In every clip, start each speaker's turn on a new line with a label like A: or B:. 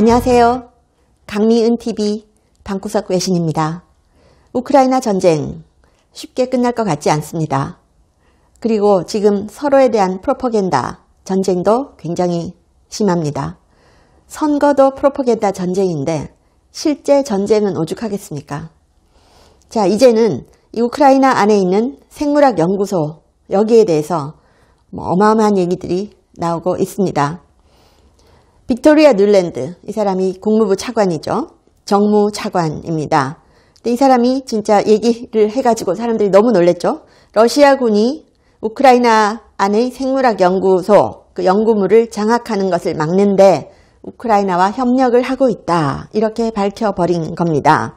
A: 안녕하세요. 강미은TV 방구석 외신입니다. 우크라이나 전쟁 쉽게 끝날 것 같지 않습니다. 그리고 지금 서로에 대한 프로포겐다 전쟁도 굉장히 심합니다. 선거도 프로포겐다 전쟁인데 실제 전쟁은 오죽하겠습니까? 자 이제는 이 우크라이나 안에 있는 생물학 연구소 여기에 대해서 뭐 어마어마한 얘기들이 나오고 있습니다. 빅토리아 뉴랜드 이 사람이 국무부 차관이죠. 정무 차관입니다. 근데 이 사람이 진짜 얘기를 해가지고 사람들이 너무 놀랬죠. 러시아군이 우크라이나 안의 생물학 연구소 그 연구물을 장악하는 것을 막는데 우크라이나와 협력을 하고 있다 이렇게 밝혀버린 겁니다.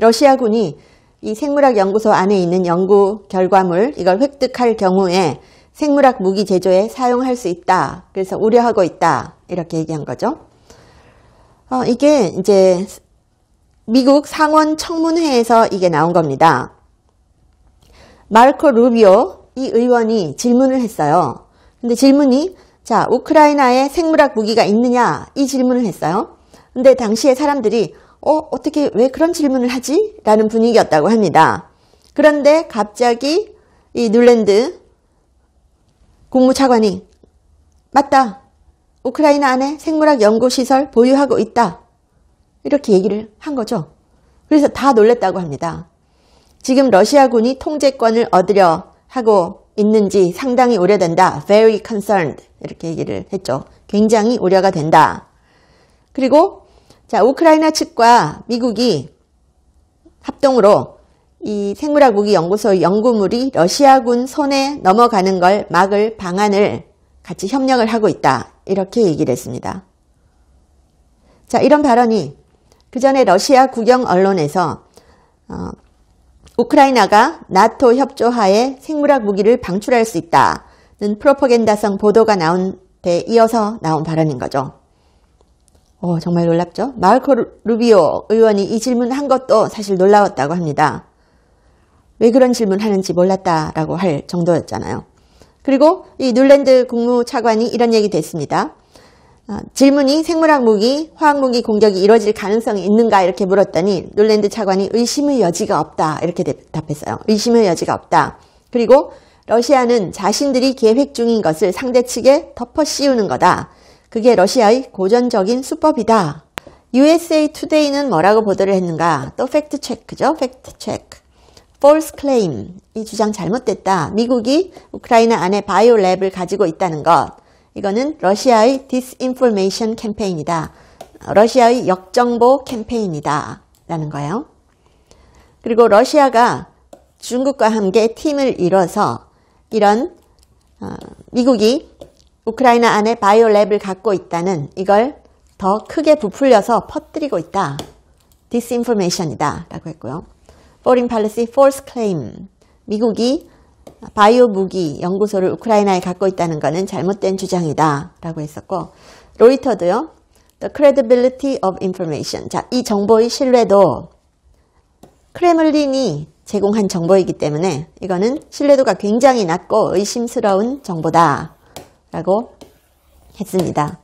A: 러시아군이 이 생물학 연구소 안에 있는 연구 결과물 이걸 획득할 경우에 생물학 무기 제조에 사용할 수 있다. 그래서 우려하고 있다. 이렇게 얘기한 거죠. 어, 이게 이제 미국 상원 청문회에서 이게 나온 겁니다. 마르코 루비오 이 의원이 질문을 했어요. 근데 질문이 자 우크라이나에 생물학 무기가 있느냐 이 질문을 했어요. 근데 당시에 사람들이 어 어떻게 왜 그런 질문을 하지? 라는 분위기였다고 합니다. 그런데 갑자기 이 뉴랜드 국무차관이 맞다. 우크라이나 안에 생물학 연구시설 보유하고 있다. 이렇게 얘기를 한 거죠. 그래서 다 놀랬다고 합니다. 지금 러시아군이 통제권을 얻으려 하고 있는지 상당히 우려된다. Very concerned. 이렇게 얘기를 했죠. 굉장히 우려가 된다. 그리고 자 우크라이나 측과 미국이 합동으로 이 생물학무기 연구소 연구물이 러시아군 손에 넘어가는 걸 막을 방안을 같이 협력을 하고 있다. 이렇게 얘기를 했습니다. 자, 이런 발언이 그 전에 러시아 국영 언론에서 어, 우크라이나가 나토 협조하에 생물학 무기를 방출할 수 있다는 프로포겐다성 보도가 나온 데 이어서 나온 발언인 거죠. 어, 정말 놀랍죠? 마을코 루비오 의원이 이 질문한 것도 사실 놀라웠다고 합니다. 왜 그런 질문하는지 을 몰랐다라고 할 정도였잖아요. 그리고 이 뉴랜드 국무차관이 이런 얘기 됐습니다. 아, 질문이 생물학 무기, 화학 무기 공격이 이루어질 가능성이 있는가 이렇게 물었더니 뉴랜드 차관이 의심의 여지가 없다 이렇게 답했어요. 의심의 여지가 없다. 그리고 러시아는 자신들이 계획 중인 것을 상대 측에 덮어 씌우는 거다. 그게 러시아의 고전적인 수법이다. USA Today는 뭐라고 보도를 했는가? 또 팩트 체크죠. 팩트 체크. false claim 이 주장 잘못됐다. 미국이 우크라이나 안에 바이오 랩을 가지고 있다는 것. 이거는 러시아의 disinformation 캠페인이다. 러시아의 역정보 캠페인이다. 라는 거예요. 그리고 러시아가 중국과 함께 팀을 이뤄서 이런 어, 미국이 우크라이나 안에 바이오 랩을 갖고 있다는 이걸 더 크게 부풀려서 퍼뜨리고 있다. 디스인포메이션이다 라고 했고요. Foreign Policy False Claim 미국이 바이오 무기 연구소를 우크라이나에 갖고 있다는 것은 잘못된 주장이다 라고 했었고 로이터도요 The credibility of information 자, 이 정보의 신뢰도 크레믈린이 제공한 정보이기 때문에 이거는 신뢰도가 굉장히 낮고 의심스러운 정보다 라고 했습니다.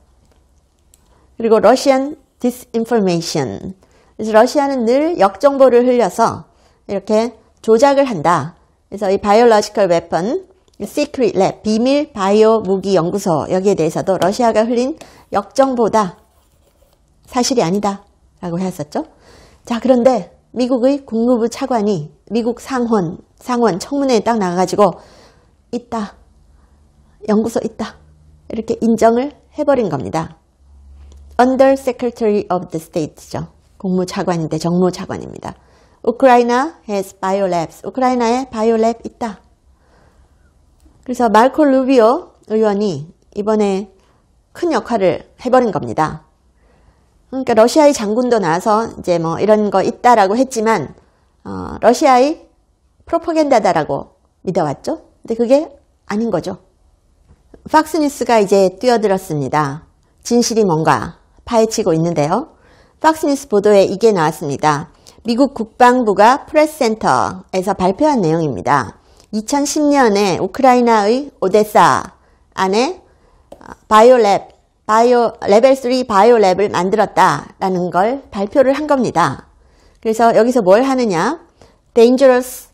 A: 그리고 러시안 디스인포메이션 그래서 러시아는 늘 역정보를 흘려서 이렇게 조작을 한다. 그래서 이 바이올로지컬 웨펀 시크릿 랩 비밀 바이오 무기 연구소 여기에 대해서도 러시아가 흘린 역정보다 사실이 아니다 라고 했었죠. 자 그런데 미국의 국무부 차관이 미국 상원 상원 청문회에 딱 나가가지고 있다 연구소 있다 이렇게 인정을 해버린 겁니다. Under Secretary of the State죠. 국무차관인데 정무차관입니다. Ukraine has biolabs. 우크라이나에 바이올랩 있다. 그래서 마르코 루비오 의원이 이번에 큰 역할을 해버린 겁니다. 그러니까 러시아의 장군도 나와서 이제 뭐 이런 거 있다라고 했지만 어, 러시아의 프로포겐다다라고 믿어왔죠. 근데 그게 아닌 거죠. 팍스뉴스가 이제 뛰어들었습니다. 진실이 뭔가 파헤치고 있는데요. 팍스뉴스 보도에 이게 나왔습니다. 미국 국방부가 프레스센터에서 발표한 내용입니다. 2010년에 우크라이나의 오데사 안에 어, 바이오랩, 바이오, 레벨 3 바이오랩을 만들었다라는 걸 발표를 한 겁니다. 그래서 여기서 뭘 하느냐? Dangerous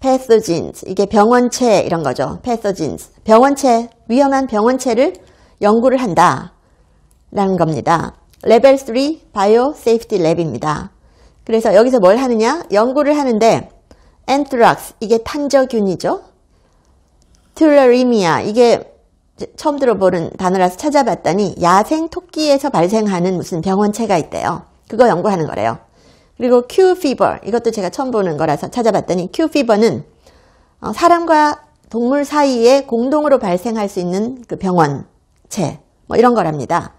A: pathogens, 이게 병원체 이런 거죠. pathogens, 병원체, 위험한 병원체를 연구를 한다라는 겁니다. 레벨 3 바이오 세이프티 랩입니다. 그래서 여기서 뭘 하느냐? 연구를 하는데 엔트락스 이게 탄저균이죠. 툴러리미아 이게 처음 들어보는 단어라서 찾아봤더니 야생 토끼에서 발생하는 무슨 병원체가 있대요. 그거 연구하는 거래요. 그리고 큐피버 이것도 제가 처음 보는 거라서 찾아봤더니 큐피버는 어, 사람과 동물 사이에 공동으로 발생할 수 있는 그 병원체 뭐 이런 거랍니다.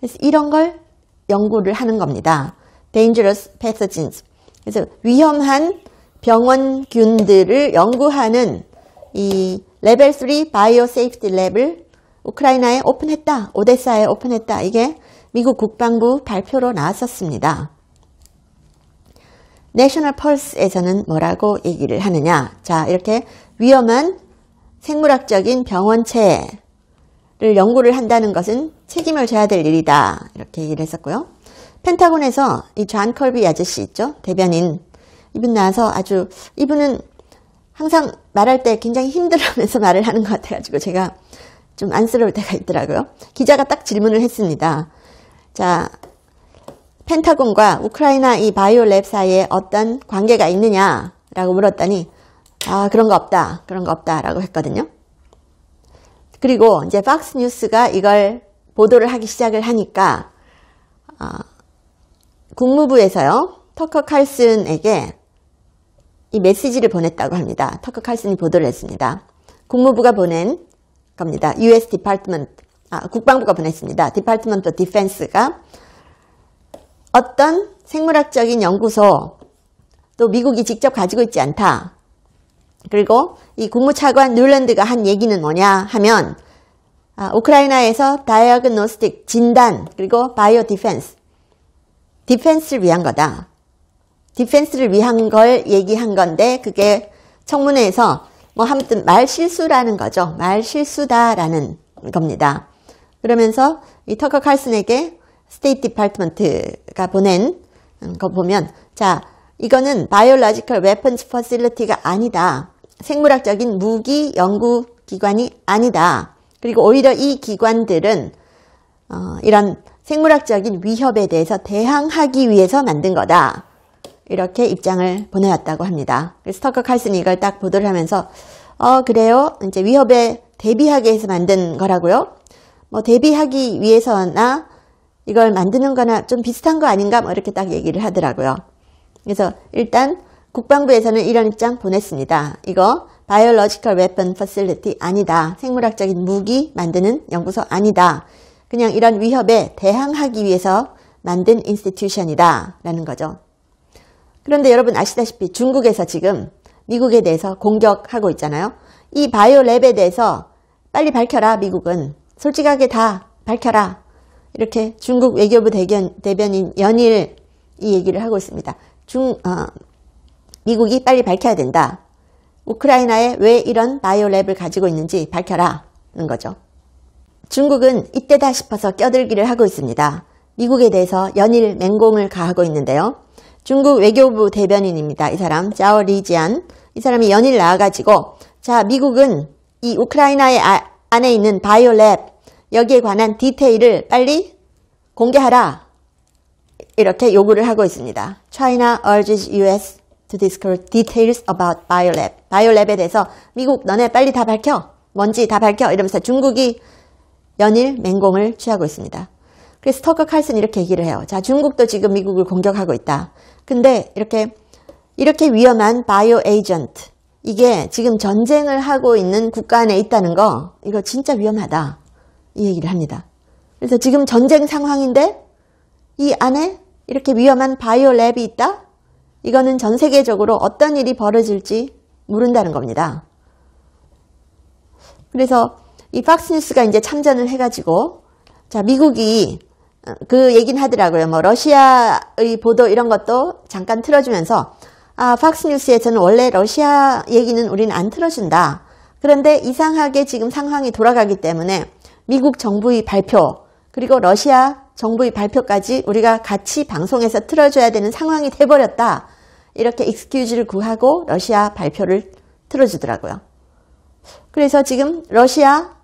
A: 그래서 이런 걸 연구를 하는 겁니다. dangerous pathogens. 그래서 위험한 병원균들을 연구하는 이 레벨 3 바이오 세이프티 랩을 우크라이나에 오픈했다. 오데사에 오픈했다. 이게 미국 국방부 발표로 나왔었습니다. 내셔널 펄스에서는 뭐라고 얘기를 하느냐. 자, 이렇게 위험한 생물학적인 병원체를 연구를 한다는 것은 책임을 져야 될 일이다. 이렇게 얘기를 했었고요. 펜타곤에서 이 존 컬비 아저씨 있죠? 대변인. 이분 나와서 아주, 이분은 항상 말할 때 굉장히 힘들어하면서 말을 하는 것 같아가지고 제가 좀 안쓰러울 때가 있더라고요. 기자가 딱 질문을 했습니다. 자, 펜타곤과 우크라이나 이 바이오랩 사이에 어떤 관계가 있느냐라고 물었더니 아, 그런 거 없다. 그런 거 없다라고 했거든요. 그리고 이제 박스 뉴스가 이걸 보도를 하기 시작을 하니까 어, 국무부에서요. 터커 칼슨에게 이 메시지를 보냈다고 합니다. 터커 칼슨이 보도를 했습니다. 국무부가 보낸 겁니다. US Department, 아, 국방부가 보냈습니다. Department of Defense가 어떤 생물학적인 연구소 또 미국이 직접 가지고 있지 않다. 그리고 이 국무차관 뉴랜드가 한 얘기는 뭐냐 하면 아, 우크라이나에서 다이아그노스틱 진단 그리고 바이오 디펜스 디펜스를 위한 거다. 디펜스를 위한 걸 얘기한 건데 그게 청문회에서 뭐 아무튼 말 실수라는 거죠. 말 실수다라는 겁니다. 그러면서 이 터커 칼슨에게 스테이트 디파트먼트가 보낸 음, 거 보면 자 이거는 바이올라지컬 웨펀즈 퍼실리티가 아니다. 생물학적인 무기 연구기관이 아니다. 그리고 오히려 이 기관들은 어, 이런 생물학적인 위협에 대해서 대항하기 위해서 만든 거다. 이렇게 입장을 보내왔다고 합니다. 스터커 칼슨이 이걸 딱 보도를 하면서 어 그래요? 이제 위협에 대비하기 위해서 만든 거라고요? 뭐 대비하기 위해서나 이걸 만드는 거나 좀 비슷한 거 아닌가 뭐 이렇게 딱 얘기를 하더라고요. 그래서 일단 국방부에서는 이런 입장 보냈습니다. 이거 바이올로지컬 웨폰 퍼실리티 아니다. 생물학적인 무기 만드는 연구소 아니다. 그냥 이런 위협에 대항하기 위해서 만든 인스티튜션이다 라는 거죠. 그런데 여러분 아시다시피 중국에서 지금 미국에 대해서 공격하고 있잖아요. 이 바이오랩에 대해서 빨리 밝혀라 미국은 솔직하게 다 밝혀라 이렇게 중국 외교부 대견, 대변인 연일 이 얘기를 하고 있습니다. 중, 어, 미국이 빨리 밝혀야 된다. 우크라이나에 왜 이런 바이오랩을 가지고 있는지 밝혀라는 거죠. 중국은 이때다 싶어서 껴들기를 하고 있습니다. 미국에 대해서 연일 맹공을 가하고 있는데요. 중국 외교부 대변인입니다. 이 사람 자오 리지안 이 사람이 연일 나와가지고 자 미국은 이 우크라이나의 아, 안에 있는 바이오랩 여기에 관한 디테일을 빨리 공개하라 이렇게 요구를 하고 있습니다. China urges U.S. to disclose details about biolab. 바이오랩에 대해서 미국 너네 빨리 다 밝혀. 뭔지 다 밝혀. 이러면서 중국이 연일 맹공을 취하고 있습니다. 그래서 터크 칼슨 이렇게 얘기를 해요. 자, 중국도 지금 미국을 공격하고 있다. 근데 이렇게 이렇게 위험한 바이오 에이전트 이게 지금 전쟁을 하고 있는 국가 안에 있다는 거 이거 진짜 위험하다 이 얘기를 합니다. 그래서 지금 전쟁 상황인데 이 안에 이렇게 위험한 바이오 랩이 있다? 이거는 전 세계적으로 어떤 일이 벌어질지 모른다는 겁니다. 그래서 이 박스뉴스가 이제 참전을 해가지고 자 미국이 어, 그 얘긴 하더라고요. 뭐 러시아의 보도 이런 것도 잠깐 틀어주면서 아 박스뉴스에서는 원래 러시아 얘기는 우리는 안 틀어준다. 그런데 이상하게 지금 상황이 돌아가기 때문에 미국 정부의 발표 그리고 러시아 정부의 발표까지 우리가 같이 방송에서 틀어줘야 되는 상황이 돼버렸다. 이렇게 익스큐즈를 구하고 러시아 발표를 틀어주더라고요. 그래서 지금 러시아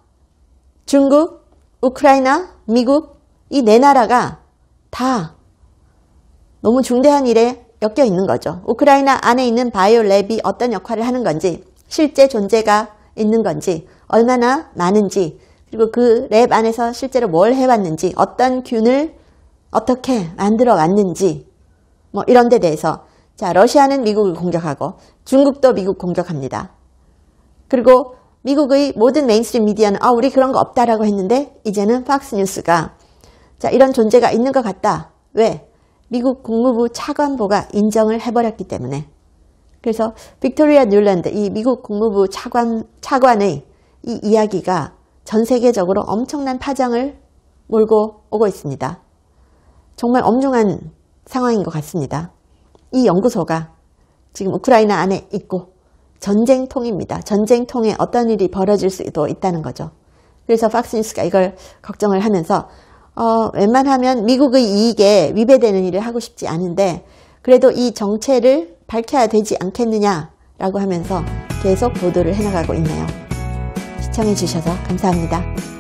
A: 중국, 우크라이나, 미국 이 네 나라가 다 너무 중대한 일에 엮여 있는 거죠. 우크라이나 안에 있는 바이오랩이 어떤 역할을 하는 건지 실제 존재가 있는 건지 얼마나 많은지 그리고 그 랩 안에서 실제로 뭘 해왔는지 어떤 균을 어떻게 만들어 왔는지 뭐 이런 데 대해서 자 러시아는 미국을 공격하고 중국도 미국 공격합니다. 그리고 미국의 모든 메인스트림 미디어는 아 우리 그런 거 없다라고 했는데 이제는 팍스뉴스가 자 이런 존재가 있는 것 같다. 왜? 미국 국무부 차관보가 인정을 해버렸기 때문에 그래서 빅토리아 뉴랜드 이 미국 국무부 차관, 차관의 이 이야기가 전 세계적으로 엄청난 파장을 몰고 오고 있습니다. 정말 엄중한 상황인 것 같습니다. 이 연구소가 지금 우크라이나 안에 있고 전쟁통입니다. 전쟁통에 어떤 일이 벌어질 수도 있다는 거죠. 그래서 팍스뉴스가 이걸 걱정을 하면서 어, 웬만하면 미국의 이익에 위배되는 일을 하고 싶지 않은데 그래도 이 정체를 밝혀야 되지 않겠느냐라고 하면서 계속 보도를 해나가고 있네요. 시청해주셔서 감사합니다.